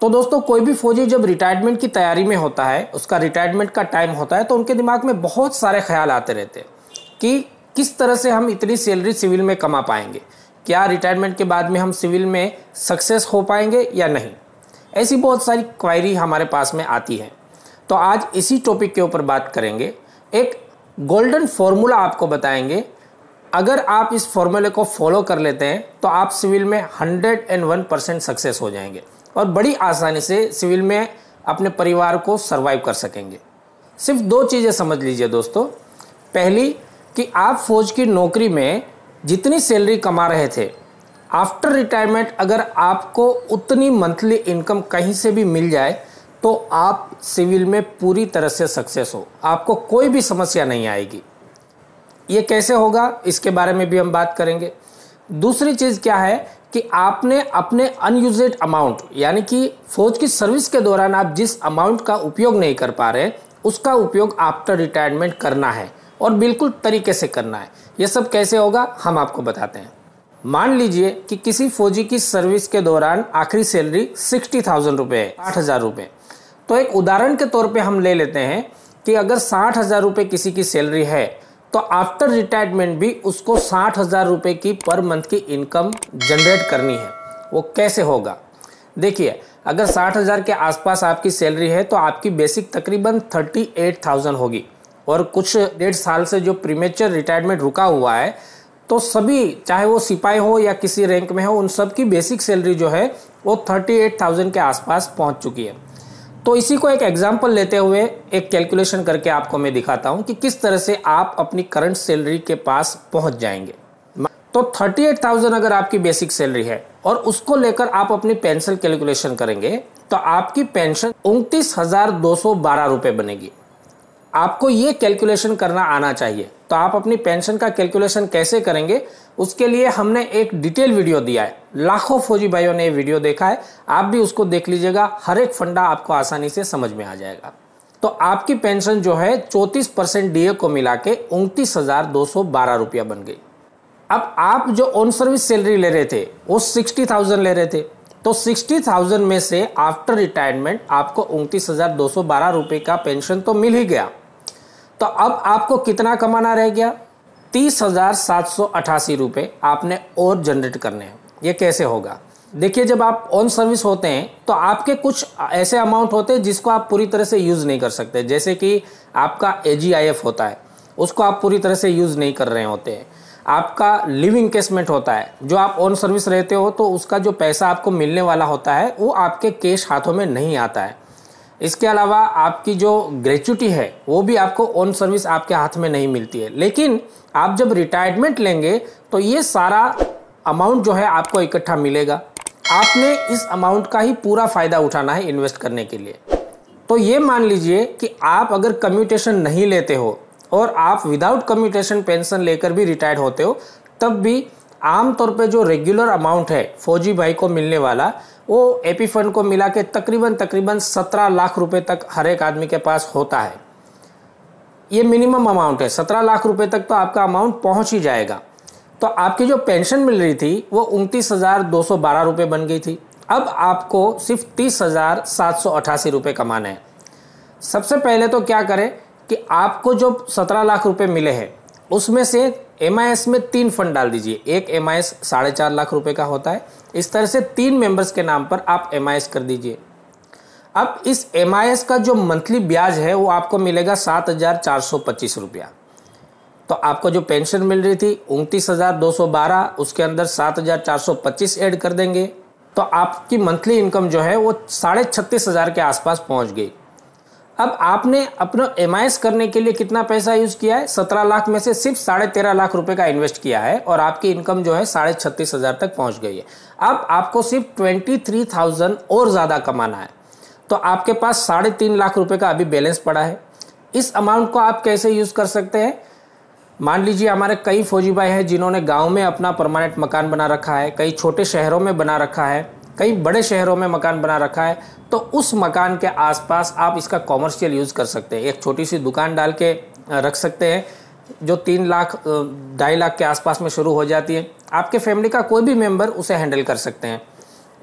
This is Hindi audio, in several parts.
तो दोस्तों कोई भी फौजी जब रिटायरमेंट की तैयारी में होता है उसका रिटायरमेंट का टाइम होता है तो उनके दिमाग में बहुत सारे ख्याल आते रहते हैं कि किस तरह से हम इतनी सैलरी सिविल में कमा पाएंगे क्या रिटायरमेंट के बाद में हम सिविल में सक्सेस हो पाएंगे या नहीं ऐसी बहुत सारी क्वायरी हमारे पास में आती है तो आज इसी टॉपिक के ऊपर बात करेंगे एक गोल्डन फॉर्मूला आपको बताएंगे अगर आप इस फॉर्मूले को फॉलो कर लेते हैं तो आप सिविल में hundred and one percent success हो जाएंगे और बड़ी आसानी से सिविल में अपने परिवार को सर्वाइव कर सकेंगे सिर्फ दो चीज़ें समझ लीजिए दोस्तों पहली कि आप फौज की नौकरी में जितनी सैलरी कमा रहे थे आफ्टर रिटायरमेंट अगर आपको उतनी मंथली इनकम कहीं से भी मिल जाए तो आप सिविल में पूरी तरह से सक्सेस हो आपको कोई भी समस्या नहीं आएगी ये कैसे होगा इसके बारे में भी हम बात करेंगे दूसरी चीज़ क्या है कि आपने अपने अनयूजेड अमाउंट यानी कि फौज की सर्विस के दौरान आप जिस अमाउंट का उपयोग नहीं कर पा रहे उसका उपयोग आफ्टर रिटायरमेंट करना है और बिल्कुल तरीके से करना है ये सब कैसे होगा हम आपको बताते हैं मान लीजिए कि किसी फौजी की सर्विस के दौरान आखिरी सैलरी सिक्सटी थाउजेंड रुपये है साठ हज़ार रुपये तो एक उदाहरण के तौर पे हम ले लेते हैं कि अगर साठ हज़ार रुपये किसी की सैलरी है तो आफ्टर रिटायरमेंट भी उसको साठ हज़ार रुपये की पर मंथ की इनकम जनरेट करनी है वो कैसे होगा देखिए अगर साठ हज़ार के आसपास आपकी सैलरी है तो आपकी बेसिक तकरीबन थर्टी एट थाउजेंड होगी और कुछ डेढ़ साल से जो प्रीमेचर रिटायरमेंट रुका हुआ है तो सभी चाहे वो सिपाही हो या किसी रैंक में हो उन सब की बेसिक सैलरी जो है वो थर्टी एट थाउजेंड के आसपास पहुंच चुकी है तो इसी को एक एग्जाम्पल लेते हुए एक कैलकुलेशन करके आपको मैं दिखाता हूं कि किस तरह से आप अपनी करंट सैलरी के पास पहुंच जाएंगे तो 38,000 अगर आपकी बेसिक सैलरी है और उसको लेकर आप अपनी पेंशन कैलकुलेशन करेंगे तो आपकी पेंशन उनतीस हजार दो सौ बारह रुपए बनेगी आपको ये कैलकुलेशन करना आना चाहिए तो आप अपनी पेंशन का कैलकुलेशन कैसे करेंगे उसके लिए हमने एक डिटेल वीडियो दिया है लाखों फौजी भाइयों ने ये वीडियो देखा है आप भी उसको देख लीजिएगा हर एक फंडा आपको आसानी से समझ में आ जाएगा तो आपकी पेंशन जो है चौंतीस परसेंट डीए को मिला के उनतीस हजार दो सौ बारह रुपया बन गई अब आप जो ऑन सर्विस सैलरी ले रहे थे वो सिक्सटी थाउजेंड ले रहे थे तो सिक्सटी थाउजेंड में से आफ्टर रिटायरमेंट आपको उनतीस हजार दो सौ बारह रुपये का पेंशन तो मिल ही गया तो अब आपको कितना कमाना रह गया तीस हज़ार सात सौ अठासी रुपये आपने और जनरेट करने हैं ये कैसे होगा देखिए जब आप ऑन सर्विस होते हैं तो आपके कुछ ऐसे अमाउंट होते हैं जिसको आप पूरी तरह से यूज़ नहीं कर सकते जैसे कि आपका ए होता है उसको आप पूरी तरह से यूज़ नहीं कर रहे होते हैं आपका लिविंग केसमेंट होता है जो आप ऑन सर्विस रहते हो तो उसका जो पैसा आपको मिलने वाला होता है वो आपके कैश हाथों में नहीं आता है इसके अलावा आपकी जो ग्रेचुटी है वो भी आपको ऑन सर्विस आपके हाथ में नहीं मिलती है लेकिन आप जब रिटायरमेंट लेंगे तो ये सारा अमाउंट जो है आपको इकट्ठा मिलेगा आपने इस अमाउंट का ही पूरा फ़ायदा उठाना है इन्वेस्ट करने के लिए तो ये मान लीजिए कि आप अगर कम्यूटेशन नहीं लेते हो और आप विदाउट कम्यूटेशन पेंशन लेकर भी रिटायर्ड होते हो तब भी आमतौर पे जो रेगुलर अमाउंट है फौजी भाई को मिलने वाला वो एपी फंड को मिला के तकरीबन तकरीबन सत्रह लाख रुपए तक हर एक आदमी के पास होता है ये मिनिमम अमाउंट है सत्रह लाख रुपए तक तो आपका अमाउंट पहुंच ही जाएगा तो आपकी जो पेंशन मिल रही थी वो उनतीस हज़ार दो सौ बारह रुपये बन गई थी अब आपको सिर्फ तीस हज़ार सात सौ अठासी रुपये कमाना है सबसे पहले तो क्या करें कि आपको जो सत्रह लाख रुपए मिले हैं उसमें से एम में तीन फंड डाल दीजिए एक एम आई साढ़े चार लाख रुपए का होता है इस तरह से तीन मेंबर्स के नाम पर आप एम कर दीजिए अब इस एम का जो मंथली ब्याज है वो आपको मिलेगा सात हज़ार चार सौ पच्चीस रुपया तो आपको जो पेंशन मिल रही थी उनतीस हज़ार दो सौ बारह उसके अंदर सात हज़ार चार सौ पच्चीस एड कर देंगे तो आपकी मंथली इनकम जो है वो साढ़े छत्तीस हज़ार के आसपास पहुंच गई अब आपने अपना एम करने के लिए कितना पैसा यूज किया है सत्रह लाख में से सिर्फ साढ़े तेरह लाख रुपए का इन्वेस्ट किया है और आपकी इनकम जो है साढ़े छत्तीस हजार तक पहुंच गई है अब आपको सिर्फ ट्वेंटी थ्री थाउजेंड और ज्यादा कमाना है तो आपके पास साढ़े तीन लाख रुपए का अभी बैलेंस पड़ा है इस अमाउंट को आप कैसे यूज कर सकते हैं मान लीजिए हमारे कई फौजी भाई हैं जिन्होंने गांव में अपना परमानेंट मकान बना रखा है कई छोटे शहरों में बना रखा है कई बड़े शहरों में मकान बना रखा है तो उस मकान के आसपास आप इसका कॉमर्शियल यूज़ कर सकते हैं एक छोटी सी दुकान डाल के रख सकते हैं जो तीन लाख ढाई लाख के आसपास में शुरू हो जाती है आपके फैमिली का कोई भी मेंबर उसे हैंडल कर सकते हैं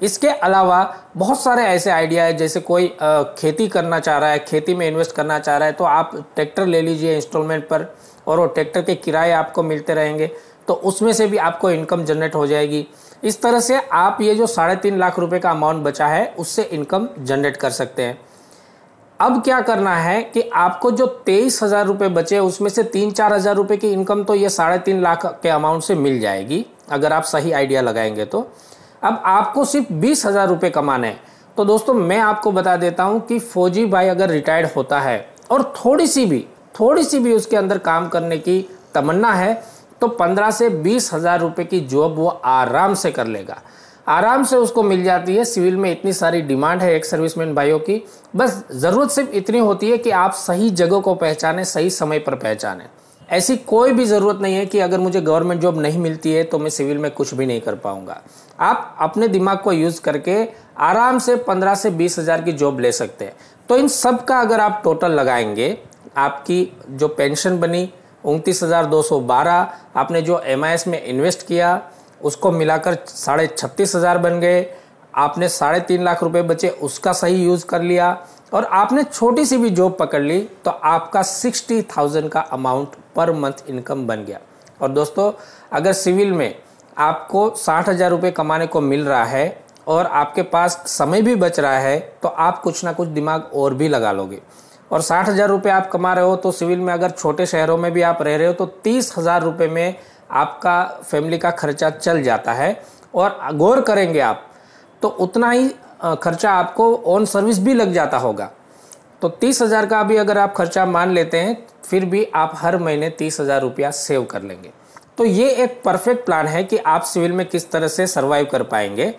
इसके अलावा बहुत सारे ऐसे आइडिया है जैसे कोई खेती करना चाह रहा है खेती में इन्वेस्ट करना चाह रहा है तो आप ट्रैक्टर ले लीजिए इंस्टॉलमेंट पर और वो ट्रैक्टर के किराए आपको मिलते रहेंगे तो उसमें से भी आपको इनकम जनरेट हो जाएगी इस तरह से आप ये जो साढ़े तीन लाख रुपए का अमाउंट बचा है उससे इनकम जनरेट कर सकते हैं अब क्या करना है कि आपको जो तेईस हज़ार रुपये बचे उसमें से तीन चार हज़ार रुपये की इनकम तो ये साढ़े तीन लाख के अमाउंट से मिल जाएगी अगर आप सही आइडिया लगाएंगे तो अब आपको सिर्फ बीस हज़ार रुपये कमाने है तो दोस्तों मैं आपको बता देता हूँ कि फौजी भाई अगर रिटायर्ड होता है और थोड़ी सी भी थोड़ी सी भी उसके अंदर काम करने की तमन्ना है तो पंद्रह से बीस हज़ार रुपये की जॉब वो आराम से कर लेगा आराम से उसको मिल जाती है सिविल में इतनी सारी डिमांड है एक सर्विसमैन भाइयों की बस ज़रूरत सिर्फ इतनी होती है कि आप सही जगह को पहचाने सही समय पर पहचाने ऐसी कोई भी ज़रूरत नहीं है कि अगर मुझे गवर्नमेंट जॉब नहीं मिलती है तो मैं सिविल में कुछ भी नहीं कर पाऊंगा आप अपने दिमाग को यूज़ करके आराम से पंद्रह से बीस हज़ार की जॉब ले सकते हैं तो इन सब का अगर आप टोटल लगाएंगे आपकी जो पेंशन बनी उनतीस हज़ार दो सौ बारह आपने जो एम में इन्वेस्ट किया उसको मिलाकर साढ़े छत्तीस हज़ार बन गए आपने साढ़े तीन लाख रुपए बचे उसका सही यूज़ कर लिया और आपने छोटी सी भी जॉब पकड़ ली तो आपका सिक्सटी थाउजेंड का अमाउंट पर मंथ इनकम बन गया और दोस्तों अगर सिविल में आपको साठ हज़ार रुपये कमाने को मिल रहा है और आपके पास समय भी बच रहा है तो आप कुछ ना कुछ दिमाग और भी लगा लोगे और साठ हज़ार रुपये आप कमा रहे हो तो सिविल में अगर छोटे शहरों में भी आप रह रहे हो तो तीस हज़ार रुपये में आपका फैमिली का खर्चा चल जाता है और गौर करेंगे आप तो उतना ही खर्चा आपको ऑन सर्विस भी लग जाता होगा तो तीस हज़ार का भी अगर आप खर्चा मान लेते हैं फिर भी आप हर महीने तीस हज़ार रुपया सेव कर लेंगे तो ये एक परफेक्ट प्लान है कि आप सिविल में किस तरह से सर्वाइव कर पाएंगे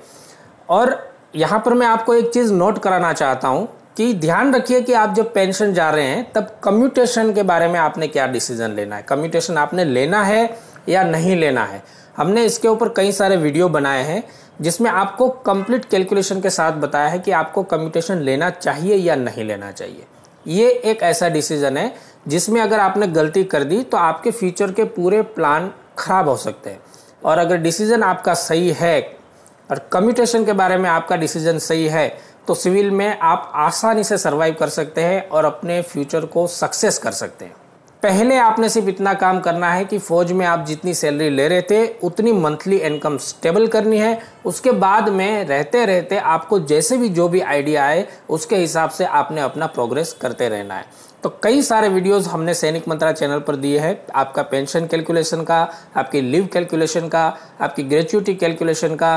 और यहाँ पर मैं आपको एक चीज़ नोट कराना चाहता हूँ कि ध्यान रखिए कि आप जब पेंशन जा रहे हैं तब कम्यूटेशन के बारे में आपने क्या डिसीजन लेना है कम्यूटेशन आपने लेना है या नहीं लेना है हमने इसके ऊपर कई सारे वीडियो बनाए हैं जिसमें आपको कंप्लीट कैलकुलेशन के साथ बताया है कि आपको कम्यूटेशन लेना चाहिए या नहीं लेना चाहिए ये एक ऐसा डिसीजन है जिसमें अगर आपने गलती कर दी तो आपके फ्यूचर के पूरे प्लान खराब हो सकते हैं और अगर डिसीजन आपका सही है और कम्यूटेशन के बारे में आपका डिसीजन सही है तो सिविल में आप आसानी से सर्वाइव कर सकते हैं और अपने फ्यूचर को सक्सेस कर सकते हैं पहले आपने सिर्फ इतना काम करना है कि फौज में आप जितनी सैलरी ले रहे थे उतनी मंथली इनकम स्टेबल करनी है उसके बाद में रहते रहते आपको जैसे भी जो भी आइडिया आए उसके हिसाब से आपने अपना प्रोग्रेस करते रहना है तो कई सारे वीडियोस हमने सैनिक मंत्रा चैनल पर दिए हैं आपका पेंशन कैलकुलेशन का आपकी लिव कैलकुलेशन का आपकी ग्रेचुटी कैलकुलेशन का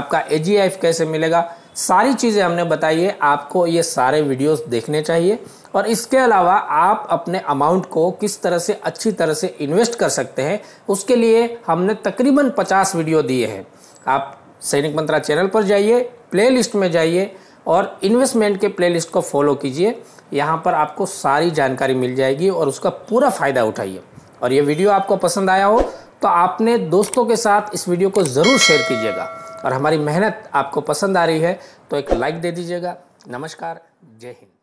आपका ए कैसे मिलेगा सारी चीज़ें हमने बताई है आपको ये सारे वीडियोस देखने चाहिए और इसके अलावा आप अपने अमाउंट को किस तरह से अच्छी तरह से इन्वेस्ट कर सकते हैं उसके लिए हमने तकरीबन 50 वीडियो दिए हैं आप सैनिक मंत्रा चैनल पर जाइए प्लेलिस्ट में जाइए और इन्वेस्टमेंट के प्लेलिस्ट को फॉलो कीजिए यहाँ पर आपको सारी जानकारी मिल जाएगी और उसका पूरा फ़ायदा उठाइए और ये वीडियो आपको पसंद आया हो तो आपने दोस्तों के साथ इस वीडियो को ज़रूर शेयर कीजिएगा और हमारी मेहनत आपको पसंद आ रही है तो एक लाइक दे दीजिएगा नमस्कार जय हिंद